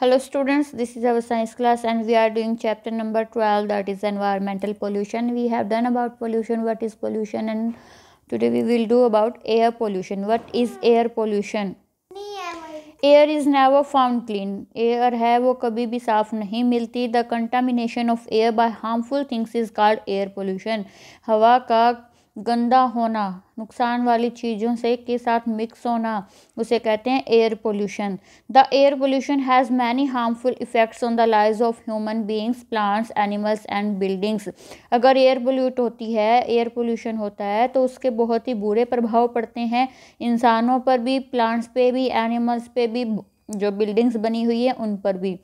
hello students this is our science class and we are doing chapter number 12 that is environmental pollution we have done about pollution what is pollution and today we will do about air pollution what is air pollution air is never found clean air है वो कभी भी साफ़ नहीं मिलती the contamination of air by harmful things is called air pollution हवा का गंदा होना नुकसान वाली चीज़ों से के साथ मिक्स होना उसे कहते हैं air pollution the air pollution has many harmful effects on the lives of human beings plants animals and buildings अगर एयर पोल्यूट होती है एयर पोल्यूशन होता है तो उसके बहुत ही बुरे प्रभाव पड़ते हैं इंसानों पर भी प्लांट्स पे भी एनिमल्स पे भी जो बिल्डिंग्स बनी हुई है उन पर भी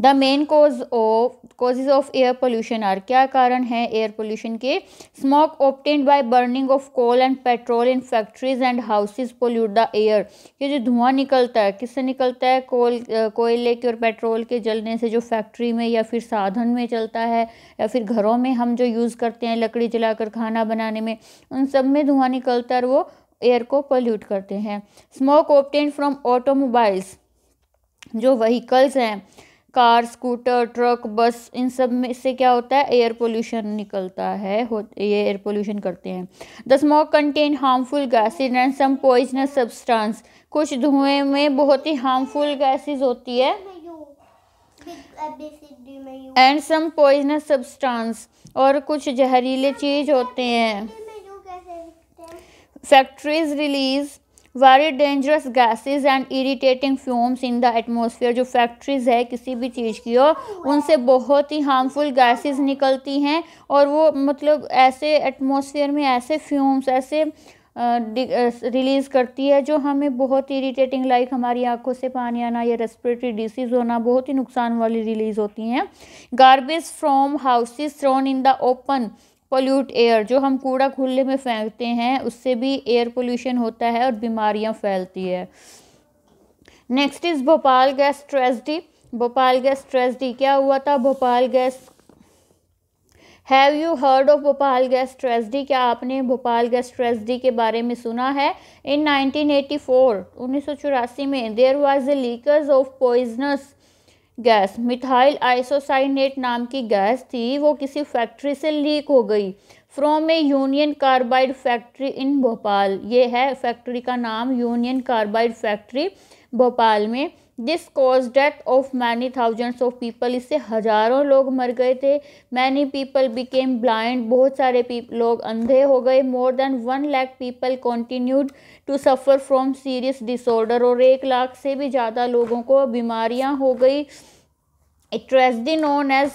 the main cause of causes of air pollution are क्या कारण है एयर पोल्यूशन के smoke obtained by burning of coal and petrol in factories and houses pollute the air ये जो धुआं निकलता है किससे निकलता है कोल कोयले के और पेट्रोल के जलने से जो फैक्ट्री में या फिर साधन में चलता है या फिर घरों में हम जो यूज़ करते हैं लकड़ी जलाकर खाना बनाने में उन सब में धुआं निकलता है वो एयर को पोल्यूट करते हैं स्मोक ऑप्टेंड फ्रॉम ऑटोमोबाइल्स जो वहीकल्स हैं कार स्कूटर ट्रक बस इन सब में से क्या होता है एयर पोल्यूशन निकलता है हो ये एयर पोल्यूशन करते हैं the smoke contain harmful gases and some poisonous substance कुछ धुएं में बहुत ही हार्मफुल गैसेज होती है एंड सम पॉइजनस सब्सटेंस और कुछ जहरीले चीज होते हैं factories release very dangerous gases and irritating fumes in the atmosphere जो फैक्ट्रीज़ है किसी भी चीज़ की हो उनसे बहुत ही हार्मफुल गैसेस निकलती हैं और वो मतलब ऐसे एटमोसफियर में ऐसे फ्यूम्स ऐसे रिलीज़ करती है जो हमें बहुत ही इरीटेटिंग लाइक हमारी आंखों से पानी आना या रेस्पिरेटरी डिसीज़ होना बहुत ही नुकसान वाली रिलीज़ होती हैं garbage from houses thrown in the open pollute air जो हम कूड़ा खुले में फेंकते हैं उससे भी एयर पोल्यूशन होता है और बीमारियां फैलती है next is Bhopal gas tragedy Bhopal gas tragedy क्या हुआ था Bhopal gas have you heard of Bhopal gas tragedy क्या आपने भोपाल गैस ट्रेजडी के बारे में सुना है इन 1984 1984 में there was the leakers of poisonous gas methyl isocyanate नाम की गैस थी वो किसी फैक्ट्री से लीक हो गई from a Union Carbide factory in Bhopal ये है फैक्ट्री का नाम यूनियन कार्बाइड फैक्ट्री भोपाल में this cause death of many thousands of people इससे हज़ारों लोग मर गए थे मैनी पीपल बिकेम ब्लाइंड बहुत सारे लोग अंधे हो गए more than one lakh people continued to suffer from serious disorder और एक लाख से भी ज़्यादा लोगों को बीमारियाँ हो गई tragedy known as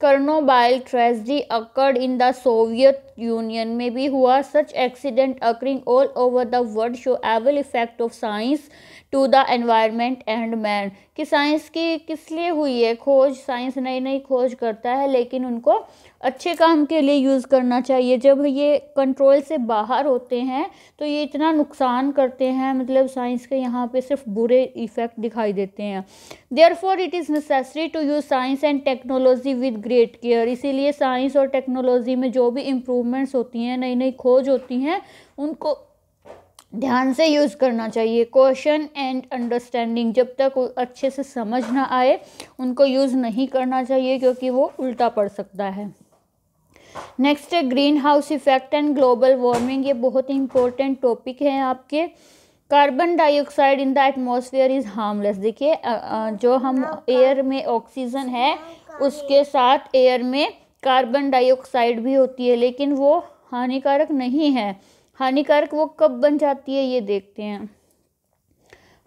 Chernobyl tragedy occurred in the Soviet Union में भी हुआ such accident occurring all over the world show evil effect of science to the environment and man कि साइंस की किस लिए हुई है खोज साइंस नई नई खोज करता है लेकिन उनको अच्छे काम के लिए यूज़ करना चाहिए जब ये कंट्रोल से बाहर होते हैं तो ये इतना नुकसान करते हैं मतलब साइंस के यहाँ पे सिर्फ बुरे इफ़ेक्ट दिखाई देते हैं there for it is necessary to use science and technology with great care इसीलिए साइंस और टेक्नोलॉजी में जो भी इम्प्रूवमेंट्स होती हैं नई नई खोज होती हैं उनको ध्यान से यूज़ करना चाहिए क्वेश्चन एंड अंडरस्टैंडिंग जब तक अच्छे से समझ ना आए उनको यूज़ नहीं करना चाहिए क्योंकि वो उल्टा पड़ सकता है नेक्स्ट है greenhouse effect and global warming ये बहुत ही इंपॉर्टेंट टॉपिक है आपके carbon dioxide in the atmosphere is harmless देखिए जो हम एयर में ऑक्सीजन है उसके साथ एयर में कार्बन डाइऑक्साइड भी होती है लेकिन वो हानिकारक नहीं है हानिकारक वो कब बन जाती है ये देखते हैं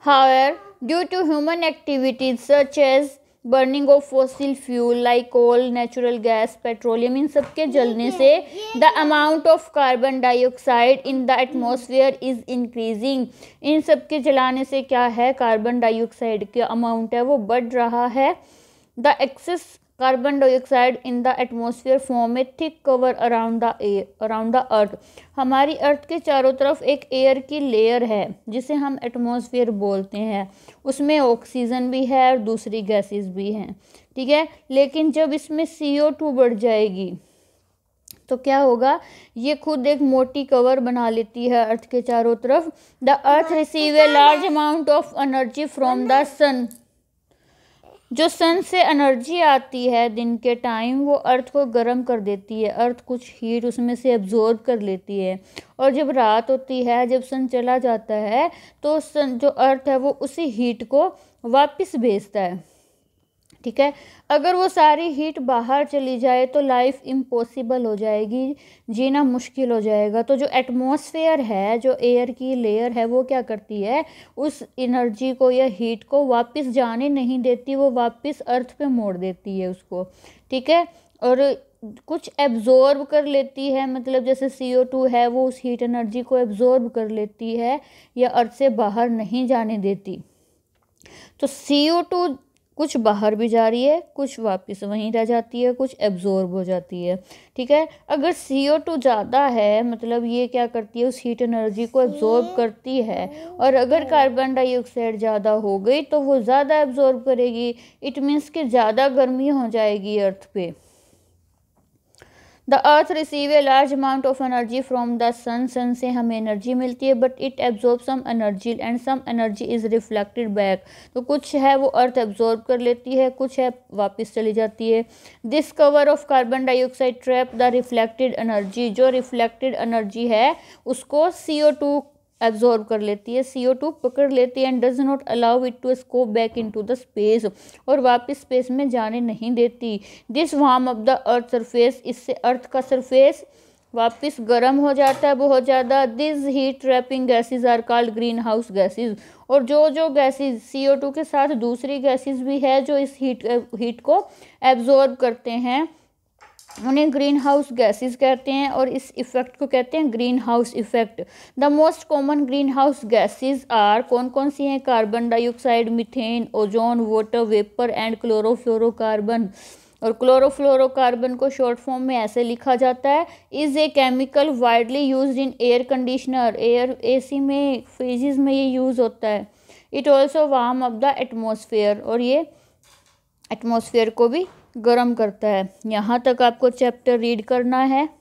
higher due to human activities such as burning of fossil fuel like coal natural gas petroleum इन सब के जलने से the amount of carbon dioxide in the atmosphere is increasing इन सब के जलाने से क्या है कार्बन डाइऑक्साइड का अमाउंट है वो बढ़ रहा है the excess carbon dioxide in the atmosphere form में thick cover around the air around the earth हमारी अर्थ के चारों तरफ एक एयर की लेयर है जिसे हम एटमोसफियर बोलते हैं उसमें ऑक्सीजन भी है और दूसरी गैसेस भी हैं ठीक है लेकिन जब इसमें सी ओ टू बढ़ जाएगी तो क्या होगा ये खुद एक मोटी कवर बना लेती है अर्थ के चारों तरफ the earth receive a large amount of energy from the sun जो सन से एनर्जी आती है दिन के टाइम वो अर्थ को गर्म कर देती है अर्थ कुछ हीट उसमें से एब्जॉर्ब कर लेती है और जब रात होती है जब सन चला जाता है तो सन जो अर्थ है वो उसी हीट को वापस भेजता है ठीक है अगर वो सारी हीट बाहर चली जाए तो लाइफ इम्पॉसिबल हो जाएगी जीना मुश्किल हो जाएगा तो जो एटमॉस्फेयर है जो एयर की लेयर है वो क्या करती है उस एनर्जी को या हीट को वापस जाने नहीं देती वो वापस अर्थ पे मोड़ देती है उसको ठीक है और कुछ एब्जॉर्ब कर लेती है मतलब जैसे सी ओ टू है वो उस हीट एनर्जी को एब्जॉर्ब कर लेती है या अर्थ से बाहर नहीं जाने देती तो सी ओ टू कुछ बाहर भी जा रही है कुछ वापस वहीं रह जाती है कुछ एब्जॉर्ब हो जाती है ठीक है अगर सी ओ टू ज़्यादा है मतलब ये क्या करती है उस हीट एनर्जी को एब्जॉर्ब करती है और अगर कार्बन डाइऑक्साइड ज़्यादा हो गई तो वो ज़्यादा एब्जॉर्ब करेगी इट मीन्स कि ज़्यादा गर्मी हो जाएगी अर्थ पे the earth receive a large amount of energy from the sun sun से हमें एनर्जी मिलती है but it absorb some energy and some energy is reflected back तो कुछ है वो अर्थ एब्जॉर्ब कर लेती है कुछ है वापस चली जाती है this cover of carbon dioxide trap the reflected energy जो रिफ्लेक्टेड एनर्जी है उसको सी ओ टू एब्जॉर्ब कर लेती है सी ओ टू पकड़ लेती है and does not allow it to escape back into the space और वापस स्पेस में जाने नहीं देती this warm up the earth surface इससे अर्थ का सरफेस वापस गर्म हो जाता है बहुत ज़्यादा this heat trapping gases are called greenhouse gases और जो जो गैसेस ओ टू के साथ दूसरी गैसेस भी है जो इस हीट हीट को एब्जॉर्ब करते हैं उन्हें ग्रीन हाउस गैसेज कहते हैं और इस इफ़ेक्ट को कहते हैं greenhouse effect the most common greenhouse gases are कौन कौन सी हैं carbon dioxide methane ozone water vapour and chlorofluorocarbon और क्लोरोफ्लोरोकार्बन को शॉर्ट फॉर्म में ऐसे लिखा जाता है is a chemical widely use in air conditioner air C में फ्रिजेज में ये यूज़ होता है it also warm up the atmosphere और ये एटमोसफेयर को भी गर्म करता है यहाँ तक आपको चैप्टर रीड करना है